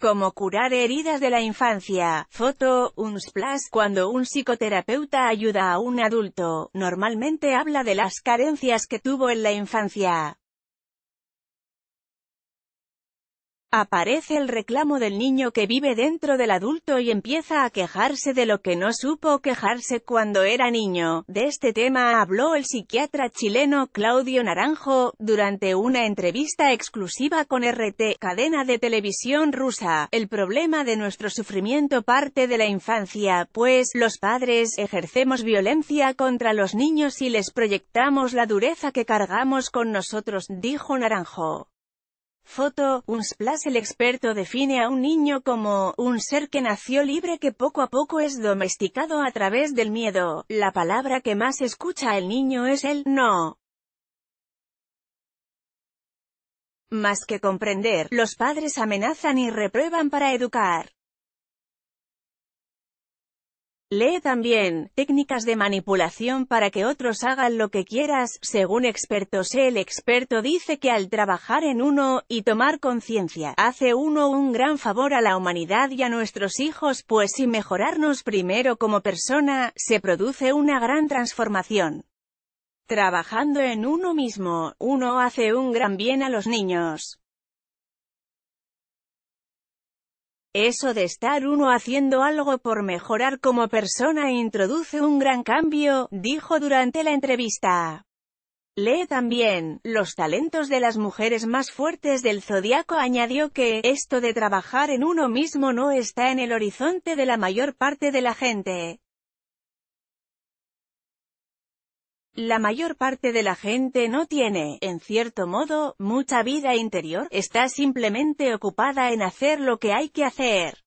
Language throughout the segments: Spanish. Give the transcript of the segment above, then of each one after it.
Como curar heridas de la infancia. Foto, un splash. Cuando un psicoterapeuta ayuda a un adulto, normalmente habla de las carencias que tuvo en la infancia. Aparece el reclamo del niño que vive dentro del adulto y empieza a quejarse de lo que no supo quejarse cuando era niño. De este tema habló el psiquiatra chileno Claudio Naranjo, durante una entrevista exclusiva con RT, cadena de televisión rusa. El problema de nuestro sufrimiento parte de la infancia, pues, los padres ejercemos violencia contra los niños y les proyectamos la dureza que cargamos con nosotros, dijo Naranjo. Foto, splash. el experto define a un niño como, un ser que nació libre que poco a poco es domesticado a través del miedo. La palabra que más escucha el niño es el «no». Más que comprender, los padres amenazan y reprueban para educar. Lee también, técnicas de manipulación para que otros hagan lo que quieras, según expertos el experto dice que al trabajar en uno, y tomar conciencia, hace uno un gran favor a la humanidad y a nuestros hijos pues si mejorarnos primero como persona, se produce una gran transformación. Trabajando en uno mismo, uno hace un gran bien a los niños. Eso de estar uno haciendo algo por mejorar como persona introduce un gran cambio, dijo durante la entrevista. Lee también, los talentos de las mujeres más fuertes del zodiaco añadió que, esto de trabajar en uno mismo no está en el horizonte de la mayor parte de la gente. La mayor parte de la gente no tiene, en cierto modo, mucha vida interior, está simplemente ocupada en hacer lo que hay que hacer.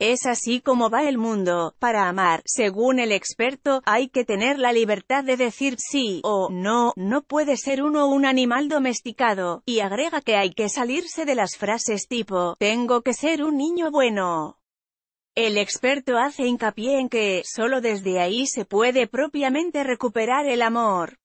Es así como va el mundo. Para amar, según el experto, hay que tener la libertad de decir sí o no, no puede ser uno un animal domesticado, y agrega que hay que salirse de las frases tipo, tengo que ser un niño bueno, el experto hace hincapié en que, solo desde ahí se puede propiamente recuperar el amor.